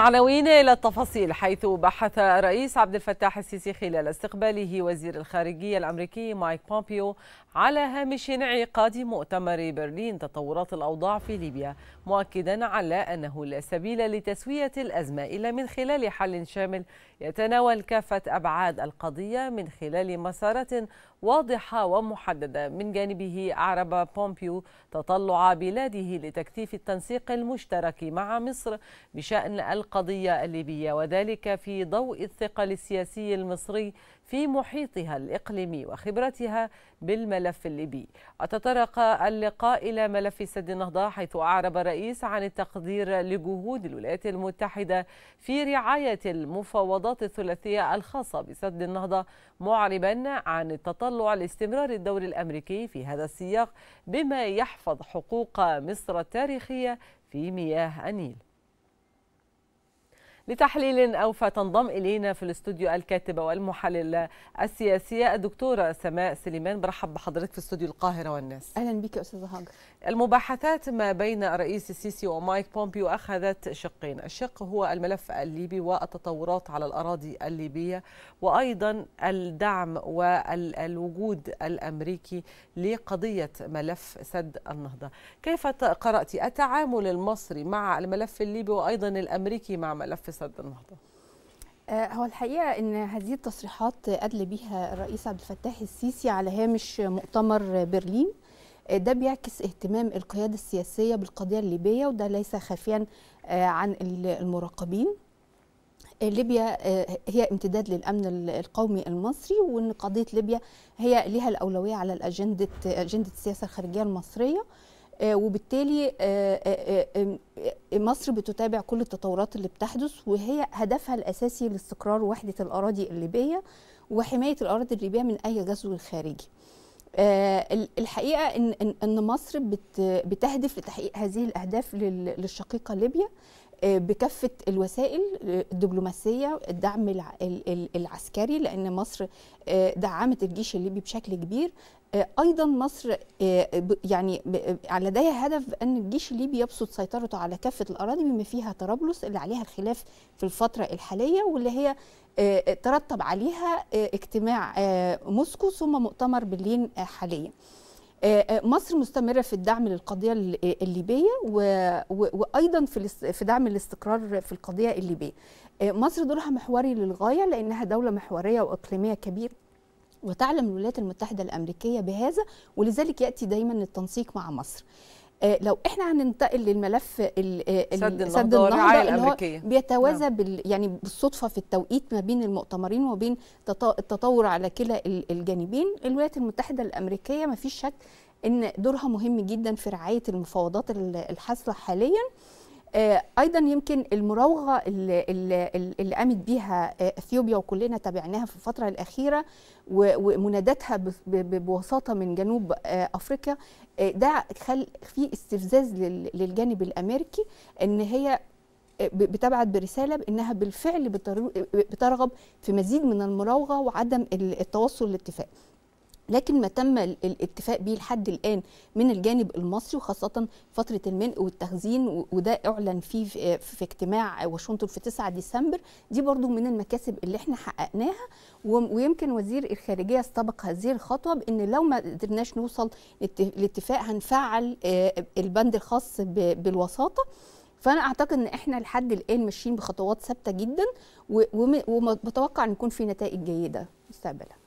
عناوين إلى التفاصيل حيث بحث الرئيس عبد الفتاح السيسي خلال استقباله وزير الخارجية الأمريكي مايك بومبيو على هامش انعقاد مؤتمر برلين تطورات الأوضاع في ليبيا مؤكدا على أنه لا سبيل لتسوية الأزمة إلا من خلال حل شامل يتناول كافة أبعاد القضية من خلال مسارات واضحة ومحددة من جانبه أعرب بومبيو تطلع بلاده لتكثيف التنسيق المشترك مع مصر بشأن القضية الليبية وذلك في ضوء الثقل السياسي المصري في محيطها الإقليمي وخبرتها بالملف الليبي وتطرق اللقاء إلى ملف سد النهضة حيث أعرب الرئيس عن التقدير لجهود الولايات المتحدة في رعاية المفاوضات الثلاثية الخاصة بسد النهضة معربا عن التطلع تطلع لاستمرار الدور الأمريكي في هذا السياق بما يحفظ حقوق مصر التاريخية في مياه النيل لتحليل أوفى تنضم إلينا في الاستوديو الكاتبة والمحللة السياسية الدكتورة سماء سليمان برحب بحضرتك في استوديو القاهرة والناس أهلا بك أستاذة هاجر المباحثات ما بين الرئيس السيسي ومايك بومبيو أخذت شقين الشق هو الملف الليبي والتطورات على الأراضي الليبية وأيضا الدعم والوجود الأمريكي لقضية ملف سد النهضة كيف قرأت التعامل المصري مع الملف الليبي وأيضا الأمريكي مع ملف سد النهضه آه، هو الحقيقه ان هذه التصريحات ادلى بيها الرئيس عبد الفتاح السيسي على هامش مؤتمر برلين آه، ده بيعكس اهتمام القيادة السياسية بالقضية الليبية وده ليس خافيا آه، عن المراقبين ليبيا هي امتداد للامن القومي المصري وان قضيه ليبيا هي ليها الاولويه على الاجنده اجنده السياسه الخارجيه المصريه آه، وبالتالي آه، آه، مصر بتتابع كل التطورات اللي بتحدث وهي هدفها الاساسي لاستقرار وحده الاراضي الليبيه وحمايه الاراضي الليبيه من اي غزو خارجي. الحقيقه ان ان مصر بتهدف لتحقيق هذه الاهداف للشقيقه ليبيا آه، بكافه الوسائل آه، الدبلوماسيه الدعم العسكري لان مصر آه، دعمت الجيش الليبي بشكل كبير ايضا مصر يعني لديها هدف ان الجيش الليبي يبسط سيطرته على كافه الاراضي بما فيها طرابلس اللي عليها الخلاف في الفتره الحاليه واللي هي ترتب عليها اجتماع موسكو ثم مؤتمر برلين حاليا آه، آه، مصر مستمره في الدعم للقضيه آه، الليبيه وايضا في دعم الاستقرار في القضيه الليبيه مصر دورها محوري للغايه لانها دوله محوريه واقليميه كبيره وتعلم الولايات المتحده الامريكيه بهذا ولذلك ياتي دايما التنسيق مع مصر آه، لو احنا هننتقل للملف آه، سد النهضه, سد الامريكيه نعم. بيتوازى نعم. بال يعني بالصدفه في التوقيت ما بين المؤتمرين وبين التطور على كلا الجانبين الولايات المتحده الامريكيه ما فيش شك ان دورها مهم جدا في رعايه المفاوضات الحاصله حاليا آه، ايضا يمكن المراوغه اللي, اللي قامت بيها آه، اثيوبيا وكلنا تابعناها في الفتره الاخيره ومناداتها بوساطه من جنوب آه، افريقيا ده خل في استفزاز للجانب الامريكي ان هي بتبعت برساله بانها بالفعل بترغب في مزيد من المراوغه وعدم التوصل لاتفاق لكن ما تم الاتفاق به لحد الان من الجانب المصري وخاصه فتره المنء والتخزين وده اعلن فيه في اجتماع واشنطن في 9 ديسمبر دي برضو من المكاسب اللي احنا حققناها ويمكن وزير الخارجيه استبق هذه الخطوه بان لو ما قدرناش نوصل لاتفاق هنفعل آه، البند الخاص بالوساطه فانا اعتقد ان احنا لحد الان ماشيين بخطوات ثابته جدا وبتوقع ان يكون في نتائج جيده مستقبلا